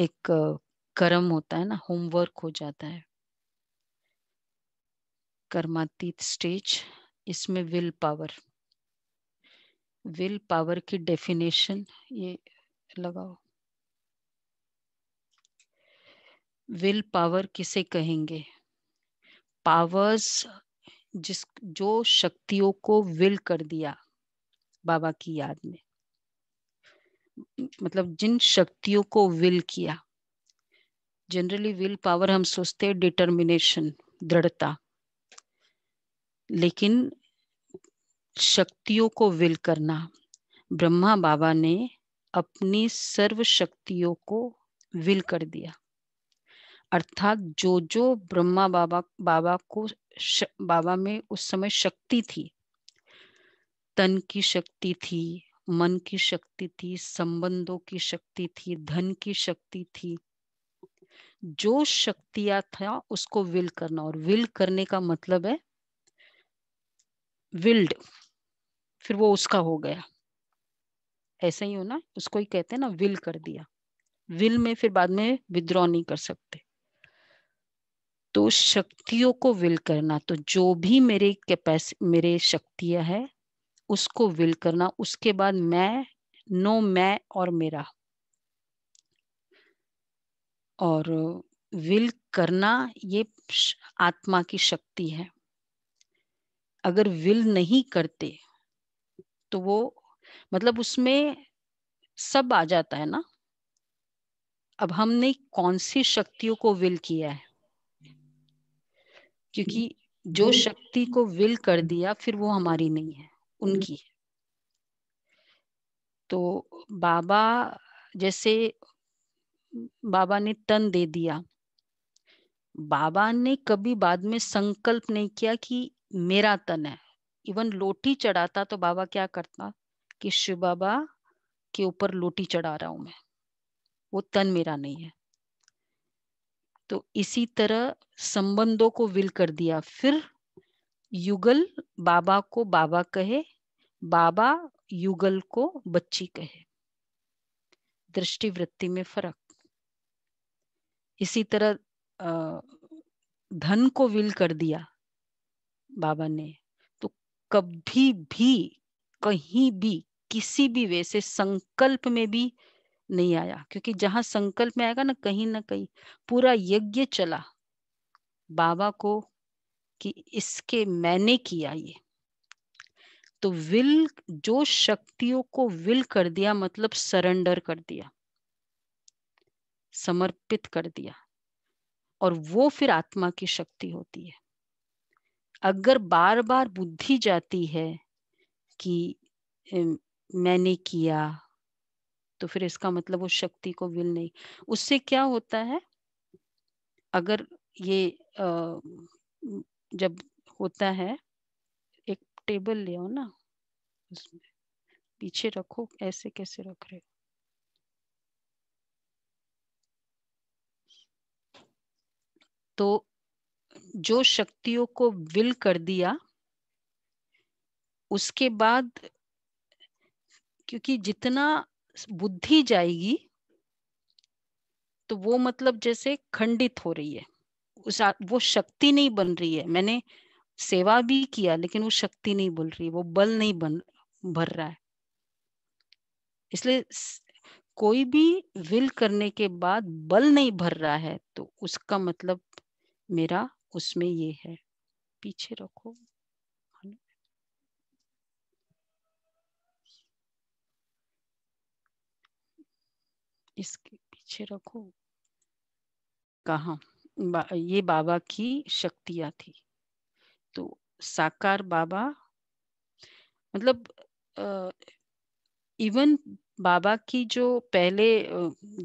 एक कर्म होता है ना होमवर्क हो जाता है कर्मातीत स्टेज इसमें विल पावर विल पावर की डेफिनेशन ये लगाओ विल पावर किसे कहेंगे पावर्स जिस जो शक्तियों को विल कर दिया बाबा की याद में मतलब जिन शक्तियों को विल किया जनरली विल पावर हम सोचते हैं डिटर्मिनेशन दृढ़ता लेकिन शक्तियों को विल करना ब्रह्मा बाबा ने अपनी सर्व शक्तियों को विल कर दिया अर्थात जो जो ब्रह्मा बाबा बाबा को श, बाबा में उस समय शक्ति थी तन की शक्ति थी मन की शक्ति थी संबंधों की शक्ति थी धन की शक्ति थी जो शक्तियां था उसको विल करना और विल करने का मतलब है विल्ड फिर वो उसका हो गया ऐसा ही होना उसको ही कहते हैं ना विल कर दिया विल में फिर बाद में विद्रॉ नहीं कर सकते तो शक्तियों को विल करना तो जो भी मेरे कैपेसिटी मेरे शक्तियां है उसको विल करना उसके बाद मैं नो मैं और मेरा और विल करना ये आत्मा की शक्ति है अगर विल नहीं करते तो वो मतलब उसमें सब आ जाता है ना अब हमने कौन सी शक्तियों को विल किया है क्योंकि जो हम्म। शक्ति को विल कर दिया फिर वो हमारी नहीं है उनकी है हम्म। तो बाबा जैसे बाबा ने तन दे दिया बाबा ने कभी बाद में संकल्प नहीं किया कि मेरा तन है इवन लोटी चढ़ाता तो बाबा क्या करता कि शिव बाबा के ऊपर लोटी चढ़ा रहा हूं मैं वो तन मेरा नहीं है तो इसी तरह संबंधों को विल कर दिया फिर युगल बाबा को बाबा कहे बाबा युगल को बच्ची कहे दृष्टि वृत्ति में फर्क इसी तरह धन को विल कर दिया बाबा ने तो कभी भी कहीं भी किसी भी वे से संकल्प में भी नहीं आया क्योंकि जहां संकल्प में आएगा ना कहीं ना कहीं पूरा यज्ञ चला बाबा को कि इसके मैंने किया ये तो विल जो शक्तियों को विल कर दिया मतलब सरेंडर कर दिया समर्पित कर दिया और वो फिर आत्मा की शक्ति होती है अगर बार बार बुद्धि जाती है कि मैंने किया तो फिर इसका मतलब वो शक्ति को विल नहीं उससे क्या होता है अगर ये जब होता है टेबल ले आओ ना उसमें पीछे रखो ऐसे कैसे रख रहे हो तो जो शक्तियों को विल कर दिया उसके बाद क्योंकि जितना बुद्धि जाएगी तो वो मतलब जैसे खंडित हो रही है उस वो शक्ति नहीं बन रही है मैंने सेवा भी किया लेकिन वो शक्ति नहीं बोल रही वो बल नहीं बन भर रहा है इसलिए कोई भी विल करने के बाद बल नहीं भर रहा है तो उसका मतलब मेरा उसमें ये है पीछे रखो इसके पीछे रखो कहा ये बाबा की शक्तियां थी तो साकार बाबा मतलब इवन बाबा की जो पहले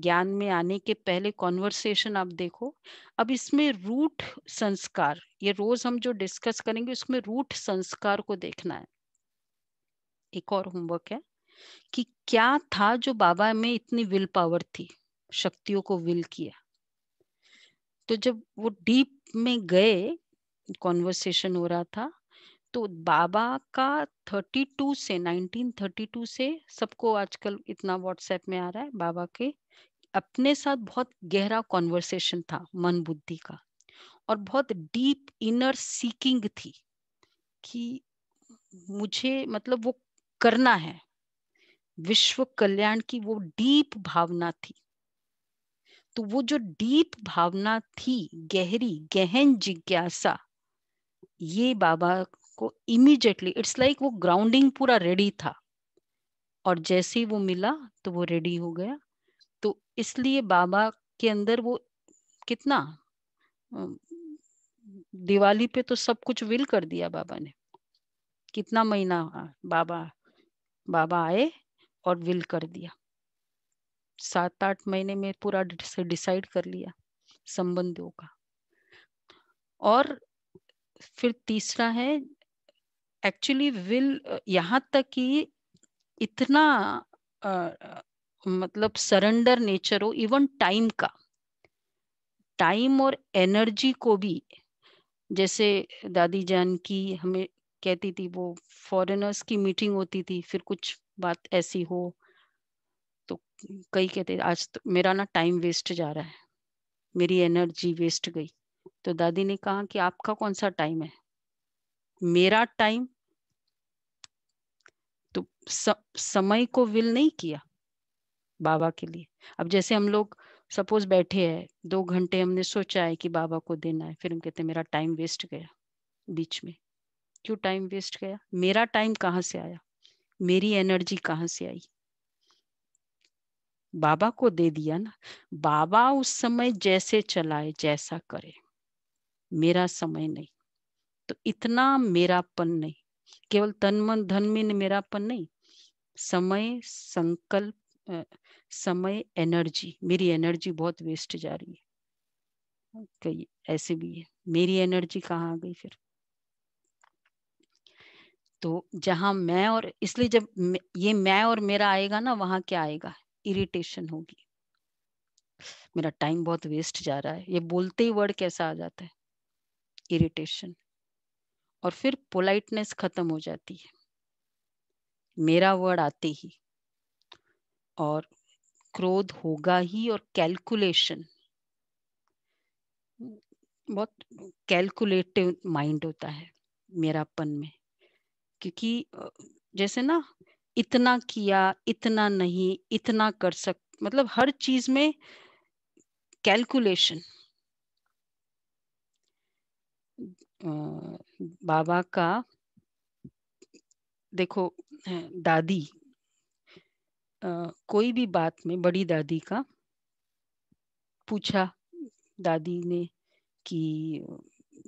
ज्ञान में आने के पहले कॉन्वर्सेशन आप देखो अब इसमें रूट संस्कार ये रोज हम जो डिस्कस करेंगे उसमें रूट संस्कार को देखना है एक और होमवर्क है कि क्या था जो बाबा में इतनी विल पावर थी शक्तियों को विल किया तो जब वो डीप में गए कॉन्वर्सेशन हो रहा था तो बाबा का 32 से 1932 से सबको आजकल इतना व्हाट्सएप में आ रहा है बाबा के अपने साथ बहुत गहरा कॉन्वर्सेशन था मन बुद्धि का और बहुत डीप इनर सीकिंग थी कि मुझे मतलब वो करना है विश्व कल्याण की वो डीप भावना थी तो वो जो डीप भावना थी गहरी गहन जिज्ञासा ये बाबा को इमीजिएटली इट्स लाइक वो ग्राउंडिंग पूरा रेडी था और जैसे ही वो मिला तो वो रेडी हो गया तो इसलिए बाबा के अंदर वो कितना दिवाली पे तो सब कुछ विल कर दिया बाबा ने कितना महीना बाबा बाबा आए और विल कर दिया सात आठ महीने में पूरा डिसाइड कर लिया संबंधों का और फिर तीसरा है एक्चुअली विल यहाँ तक कि इतना आ, मतलब सरेंडर नेचर हो इवन टाइम का टाइम और एनर्जी को भी जैसे दादी जान की हमें कहती थी वो फॉरेनर्स की मीटिंग होती थी फिर कुछ बात ऐसी हो तो कई कहते आज तो मेरा ना टाइम वेस्ट जा रहा है मेरी एनर्जी वेस्ट गई तो दादी ने कहा कि आपका कौन सा टाइम है मेरा टाइम तो स, समय को विल नहीं किया बाबा के लिए अब जैसे हम लोग सपोज बैठे हैं दो घंटे हमने सोचा है कि बाबा को देना है फिर हम कहते हैं मेरा टाइम वेस्ट गया बीच में क्यों टाइम वेस्ट गया मेरा टाइम कहाँ से आया मेरी एनर्जी कहाँ से आई बाबा को दे दिया ना बाबा उस समय जैसे चलाए जैसा करे मेरा समय नहीं तो इतना मेरापन नहीं केवल तन मन धन में मेरापन नहीं समय संकल्प समय एनर्जी मेरी एनर्जी बहुत वेस्ट जा रही है कई ऐसे भी है मेरी एनर्जी कहाँ आ गई फिर तो जहां मैं और इसलिए जब ये मैं और मेरा आएगा ना वहां क्या आएगा इरिटेशन होगी मेरा टाइम बहुत वेस्ट जा रहा है ये बोलते ही वर्ड कैसा आ जाता है इरिटेशन और फिर पोलाइटनेस खत्म हो जाती है मेरा वर्ड आते ही और क्रोध होगा ही और कैलकुलेशन बहुत कैलकुलेटिव माइंड होता है मेरापन में क्योंकि जैसे ना इतना किया इतना नहीं इतना कर सक मतलब हर चीज में कैलकुलेशन बाबा का देखो दादी कोई भी बात में बड़ी दादी का पूछा दादी ने कि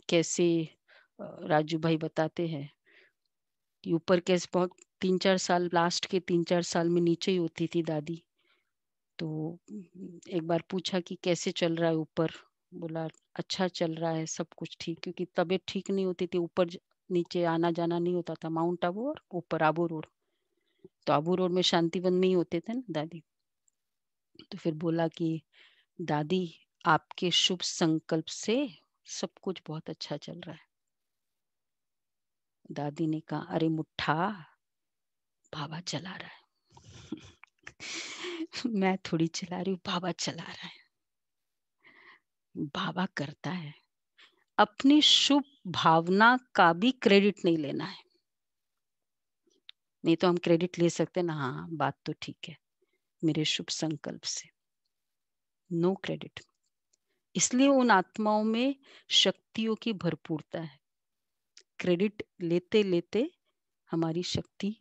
कैसे राजू भाई बताते हैं कि ऊपर कैसे बहुत तीन चार साल लास्ट के तीन चार साल में नीचे ही होती थी दादी तो एक बार पूछा कि कैसे चल रहा है ऊपर बोला अच्छा चल रहा है सब कुछ ठीक क्योंकि तबीयत ठीक नहीं होती थी ऊपर नीचे आना जाना नहीं होता था माउंट आबू और ऊपर आबू रोड तो आबू रोड में शांतिवन नहीं होते थे ना दादी तो फिर बोला कि दादी आपके शुभ संकल्प से सब कुछ बहुत अच्छा चल रहा है दादी ने कहा अरे मुठ्ठा बाबा चला रहा है मैं थोड़ी चला रही हूँ बाबा चला रहा है बाबा करता है अपनी शुभ भावना का भी क्रेडिट नहीं लेना है नहीं तो हम क्रेडिट ले सकते ना हाँ बात तो ठीक है मेरे शुभ संकल्प से नो क्रेडिट इसलिए उन आत्माओं में शक्तियों की भरपूरता है क्रेडिट लेते लेते हमारी शक्ति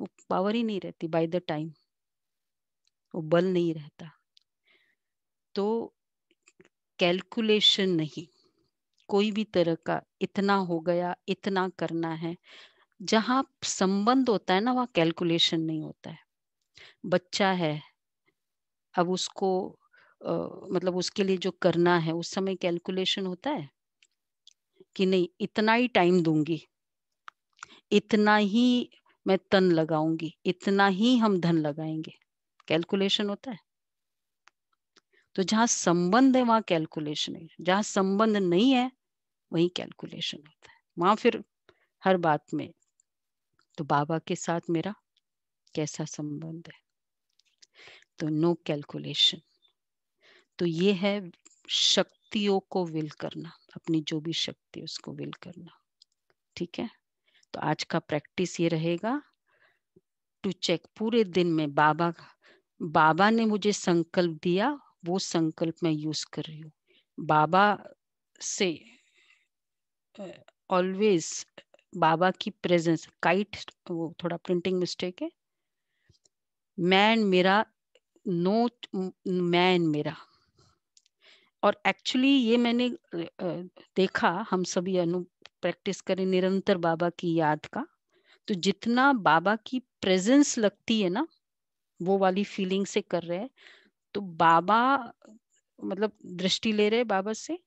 वो पावर ही नहीं रहती बाय द टाइम वो बल नहीं रहता तो कैलकुलेशन नहीं कोई भी तरह का इतना हो गया इतना करना है जहाँ संबंध होता है ना वहाँ कैलकुलेशन नहीं होता है बच्चा है अब उसको आ, मतलब उसके लिए जो करना है उस समय कैलकुलेशन होता है कि नहीं इतना ही टाइम दूंगी इतना ही मैं तन लगाऊंगी इतना ही हम धन लगाएंगे कैलकुलेशन होता है तो जहां संबंध है वहां कैलकुलेशन है जहां संबंध नहीं है वहीं कैलकुलेशन होता है वहां फिर हर बात में तो बाबा के साथ मेरा कैसा संबंध है तो नो कैलकुलेशन तो ये है शक्तियों को विल करना अपनी जो भी शक्ति उसको विल करना ठीक है तो आज का प्रैक्टिस ये रहेगा टू चेक पूरे दिन में बाबा बाबा ने मुझे संकल्प दिया वो संकल्प मैं यूज कर रही हूँ बाबा से ऑलवेज बाबा की प्रेजेंस काइट वो थोड़ा प्रिंटिंग मिस्टेक है मैन मेरा नो मैन मेरा और एक्चुअली ये मैंने देखा हम सभी अनु प्रैक्टिस करें निरंतर बाबा की याद का तो जितना बाबा की प्रेजेंस लगती है ना वो वाली फीलिंग से कर रहे हैं तो बाबा मतलब दृष्टि ले रहे बाबा से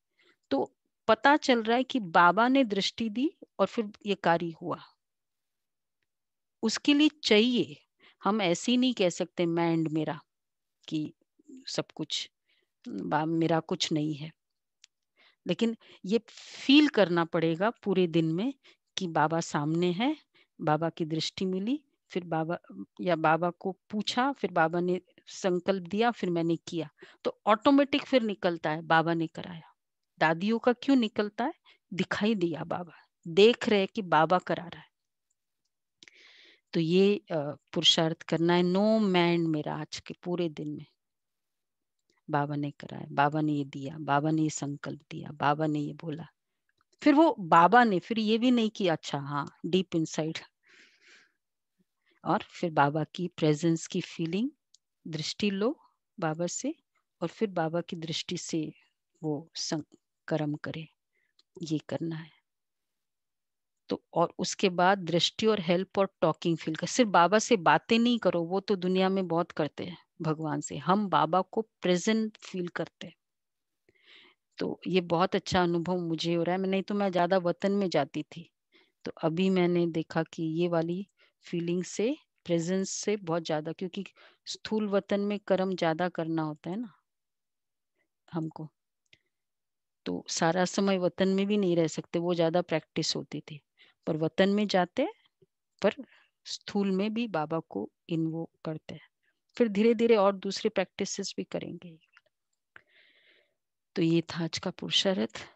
तो पता चल रहा है कि बाबा ने दृष्टि दी और फिर ये कार्य हुआ उसके लिए चाहिए हम ऐसे नहीं कह सकते माइंड मेरा कि सब कुछ मेरा कुछ नहीं है लेकिन ये फील करना पड़ेगा पूरे दिन में कि बाबा सामने है बाबा की दृष्टि मिली फिर बाबा या बाबा को पूछा फिर बाबा ने संकल्प दिया फिर मैंने किया तो ऑटोमेटिक फिर निकलता है बाबा ने कराया दादियों का क्यों निकलता है दिखाई दिया बाबा देख रहे कि बाबा करा रहा है तो ये पुरुषार्थ करना है नो मैंड मेरा आज के पूरे दिन में बाबा ने कराया बाबा ने ये दिया बाबा ने ये संकल्प दिया बाबा ने ये बोला फिर वो बाबा ने फिर ये भी नहीं किया अच्छा हाँ डीप इनसाइड और फिर बाबा की प्रेजेंस की फीलिंग दृष्टि लो बाबा से और फिर बाबा की दृष्टि से वो संग कर्म करे ये करना है तो और उसके बाद दृष्टि और हेल्प और टॉकिंग फील कर सिर्फ बाबा से बातें नहीं करो वो तो दुनिया में बहुत करते हैं भगवान से हम बाबा को प्रेजेंट फील करते हैं तो ये बहुत अच्छा अनुभव मुझे हो रहा है नहीं तो मैं ज्यादा वतन में जाती थी तो अभी मैंने देखा कि ये वाली फीलिंग से प्रेजेंस से बहुत ज्यादा क्योंकि स्थूल वतन में कर्म ज्यादा करना होता है ना हमको तो सारा समय वतन में भी नहीं रह सकते वो ज्यादा प्रैक्टिस होती थी पर वतन में जाते पर स्थूल में भी बाबा को इन्वो करते हैं फिर धीरे धीरे और दूसरे प्रैक्टिसेस भी करेंगे तो ये था आज का पुरुषार्थ